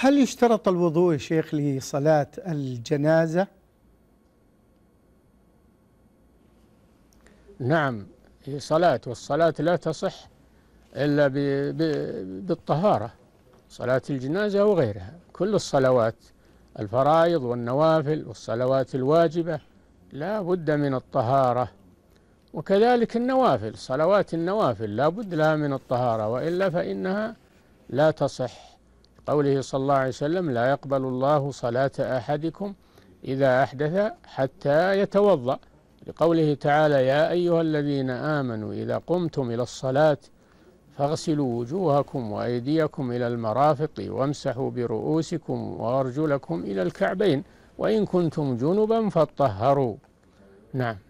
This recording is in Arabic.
هل يشترط الوضوء يا شيخ لصلاة الجنازة؟ نعم هي صلاة والصلاة لا تصح إلا بالطهارة صلاة الجنازة وغيرها كل الصلوات الفرائض والنوافل والصلوات الواجبة لا بد من الطهارة وكذلك النوافل صلوات النوافل لا بد لها من الطهارة وإلا فإنها لا تصح قوله صلى الله عليه وسلم لا يقبل الله صلاة أحدكم إذا أحدث حتى يتوضأ لقوله تعالى يا أيها الذين آمنوا إذا قمتم إلى الصلاة فاغسلوا وجوهكم وأيديكم إلى المرافق وامسحوا برؤوسكم وأرجلكم إلى الكعبين وإن كنتم جنبا فطهروا نعم